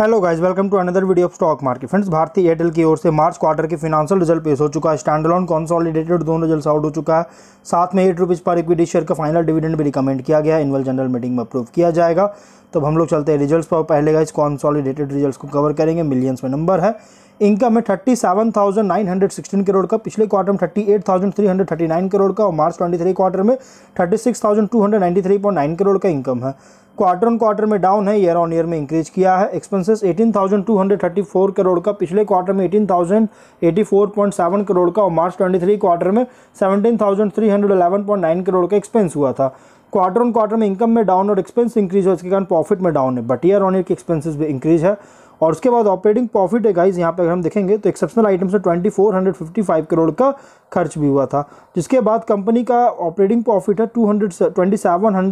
hello guys welcome to another video of stock market friends Bharti Airtel की ओर से March quarter के financial result पेश हो चुका है लॉन कॉन्सॉलिडेटेड दोनों रिजल्ट आउट हो चुका है साथ में एट रुपीज़ पर इक्विटी शेयर का फाइनल डिविडेंड भी रिकमेंड किया गया एनुअल जनरल मीटिंग में अप्रूव किया जाएगा तब तो हम लोग चलते हैं रिजल्ट्स पर पहले का इस कॉन्सॉलीडेटेड रिजल्ट्स को कवर करेंगे मिलियंस में नंबर है इनकम है thirty seven thousand nine hundred sixteen crore का पिछले क्वार्टर में thirty eight thousand three hundred thirty nine crore का और मार्च ट्वेंटी थ्री क्वार्टर में thirty six thousand two hundred ninety three point nine crore का इनकम है क्वार्टर ऑन क्वार्टर में down है ईयर ऑन ईयर में इंक्रीज किया है एक्सपेंसेस फोर करोड़ का पिछले क्वार्टर में eighteen thousand eighty four point seven crore का और मार्च ट्वेंटी थ्री क्वार्टर में thousand three hundred point nine crore का एक्सपेंस हुआ था क्वार्टर ऑन क्वार्टर में इनकम में डाउन और एक्सपेंस इंक्रीज हो इसके कारण प्रॉफिट में डाउन है बट ईयर ऑन ईयर की एक्सपेंसिस भी इंक्रीज है और उसके बाद ऑपरेटिंग प्रॉफिट है गाइज यहाँ पे अगर हम देखेंगे तो एक्सेप्शनल आइटम्स में twenty four hundred fifty five crore का खर्च भी हुआ था जिसके बाद कंपनी का ऑपरेटिंग प्रॉफिट है two hundred hundred twenty seven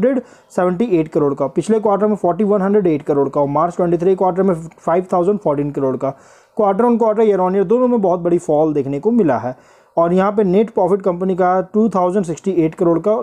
seventy eight crore का पिछले क्वार्टर में वन हंड्रेड एट करोड़ का और मार्च ट्वेंटी थ्री क्वार्टर में फाइव थाउजेंड फोर्टीन करोड़ का quarter on quarter year on year दोनों में बहुत बड़ी फॉल देखने को मिला है और यहाँ पे नेट प्रॉफिट कंपनी का 2068 करोड़ का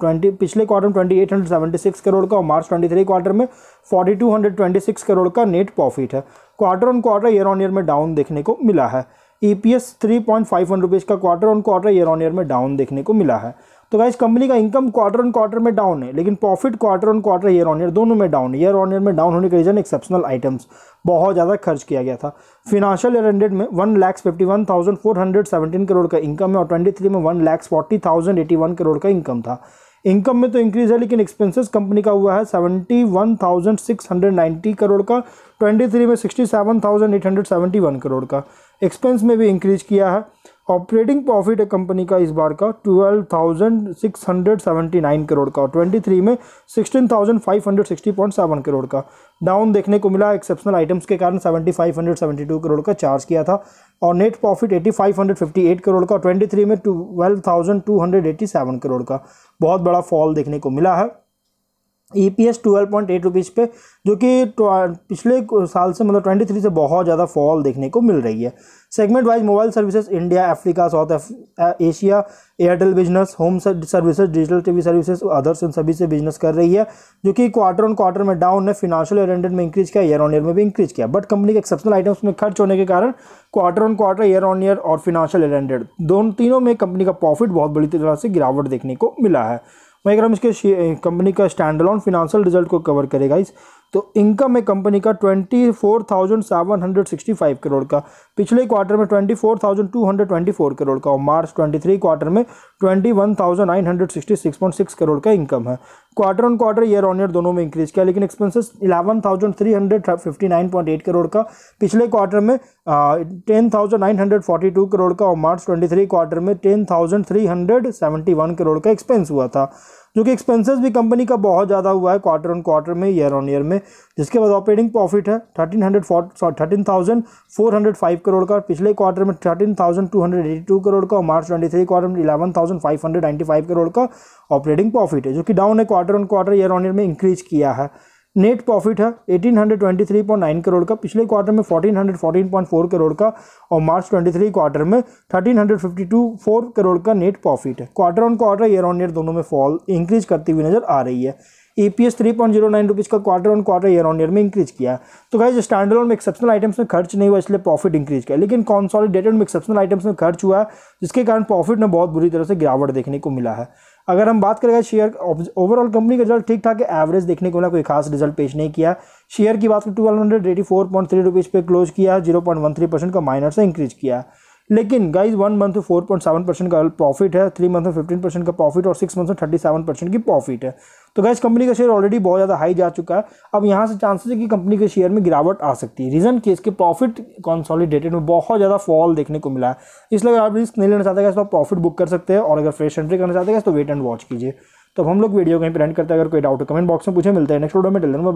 ट्वेंटी पिछले क्वार्टर में 2876 करोड़ का और मार्च 23 क्वार्टर में 4226 करोड़ का नेट प्रॉफिट है quarter on quarter year on year में डाउन देखने को मिला है E P S three point five rupees का quarter on quarter year on year में डाउन देखने को मिला है तो गाइज कंपनी का इनकम क्वार्टर ऑन क्वार्टर में डाउन है लेकिन profit quarter on quarter year on year दोनों में डाउन ईयर ऑन ईयर में डाउन होने के रीजन एक्सेप्शनल आइटम्स बहुत ज़्यादा खर्च किया गया था फिनांशियल ईयर एंडेड में one lakhs fifty one thousand four hundred seventeen crore का इनकम है और ट्वेंटी थ्री में one lakhs forty thousand eighty one crore का इनकम था इनकम में तो इंक्रीज है लेकिन एक्सपेंसेस कंपनी का हुआ है seventy one thousand six hundred ninety crore का ट्वेंटी थ्री में sixty seven thousand eight hundred seventy one crore का एक्सपेंस में भी इंक्रीज किया है ऑपरेटिंग प्रॉफिट है कंपनी का इस बार का twelve thousand six hundred seventy nine crore का ट्वेंटी थ्री में sixteen thousand five hundred sixty point seven crore का डाउन देखने को मिला एक्सेप्शनल आइटम्स के कारण seventy five hundred seventy two crore का चार्ज किया था और net profit eighty five hundred fifty eight crore का ट्वेंटी थ्री में twelve thousand two hundred eighty seven crore का बहुत बड़ा फॉल देखने को मिला है E P S twelve point eight rupees पे जो कि पिछले साल से मतलब ट्वेंटी थ्री से बहुत ज़्यादा फॉल देखने को मिल रही है segment wise mobile services India Africa south Asia Airtel business home services digital TV services others इन सभी से बिजनेस कर रही है जो कि क्वार्टर ऑन क्वार्टर में डाउन है फिनाशियल ओरिएंटेड में इंक्रीज किया ईयर ऑन ईयर में भी इंक्रीज किया बट कंपनी के एक्सेप्शनल आइटम्स में खर्च होने के कारण quarter on quarter year on year और फिनेंशियल ओरिएंटेड दोनों तीनों में कंपनी का प्रॉफिट बहुत बड़ी तरह से गिरावट देखने को मिला है माइक्रोम इसके कंपनी eh, का स्टैंड फिनांशियल रिजल्ट को कवर करेगा इस तो इनकम है कंपनी का twenty four thousand seven hundred sixty five crore का पिछले क्वार्टर में twenty four thousand two hundred twenty four crore का और मार्च ट्वेंटी थ्री क्वार्टर में twenty one thousand nine hundred sixty six point six crore का इनकम है quarter on quarter year on year दोनों में इंक्रीज किया लेकिन expenses eleven thousand three hundred fifty nine point eight crore का पिछले क्वार्टर में ten thousand nine hundred forty two crore का और मार्च ट्वेंटी थ्री क्वार्टर में ten thousand three hundred seventy one crore का एक्सपेंस हुआ था जो कि एक्सपेंसेस भी कंपनी का बहुत ज़्यादा हुआ है क्वार्टर ऑन क्वार्टर में ईयर ऑन ईयर में जिसके बाद ऑपरेटिंग प्रॉफिट है thirteen hundred sorry thirteen thousand four hundred five crore का पिछले क्वार्टर में thirteen thousand two hundred eighty two crore का और मार्च ट्वेंटी थ्री क्वार्टर में eleven thousand five hundred ninety five crore का ऑपरेटिंग प्रॉफिट है जो कि डाउन है quarter on quarter year on year में इंक्रीज किया है नेट प्रॉफिट है 1823.9 करोड़ का पिछले क्वार्टर में 1414.4 करोड़ का और मार्च 23 क्वार्टर में 1352.4 करोड़ का नेट प्रॉफिट है quarter on quarter year on year दोनों में फॉल इंक्रीज करती हुई नजर आ रही है E P S three point zero nine rupees का quarter on quarter year on year में इंक्रीज किया तो गाइज स्टैंडर्ड में एक्सेप्शनल आइटम्स में खर्च नहीं हुआ इसलिए प्रॉफिट इंक्रीज किया लेकिन कॉन्सॉलिडेटेड में एक्सेप्शनल आइटम्स में खर्च हुआ है जिसके कारण प्रॉफिट में बहुत बुरी तरह से गिरावट देखने को मिला है अगर हम बात करेंगे शेयर ओवरऑल कंपनी का रिजल्ट ठीक ठाक है एवरेज देखने को मिला कोई खास रिजल्ट पेश नहीं किया शेयर की बात करें twelve hundred eighty four point three rupees पे क्लोज किया zero point one three percent का माइनर से इंक्रीज किया लेकिन गाइज वन मंथ में फोर पॉइंट सेवन परसेंट का प्रॉफिट है थ्री मंथ में फिफ्टीन परसेंट का प्रॉफिट और सिक्स मंथ में थर्टी सेवन परसेंट की प्रॉफिट है तो गैस कंपनी का शेयर ऑलरेडी बहुत ज़्यादा हाई जा चुका है अब यहाँ से चांसेस है कि कंपनी के शेयर में गिरावट आ सकती है रीज़न कि इसके प्रॉफिट कॉन्सॉलीडेटेड में बहुत ज़्यादा फॉल देखने को मिला है इसलिए अगर आप रिस्क नहीं लेना चाहते तो आप प्रॉफिट बुक कर सकते हैं और अगर फ्रेश एंट्री करना चाहते हैं तो वेट एंड वॉच कीजिए तो हम लोग वीडियो कहीं पर एंड करते हैं अगर कोई डाउट कमेंट बॉक्स में पूछे मिलते हैं नेक्स्ट वीडियो में टेलन में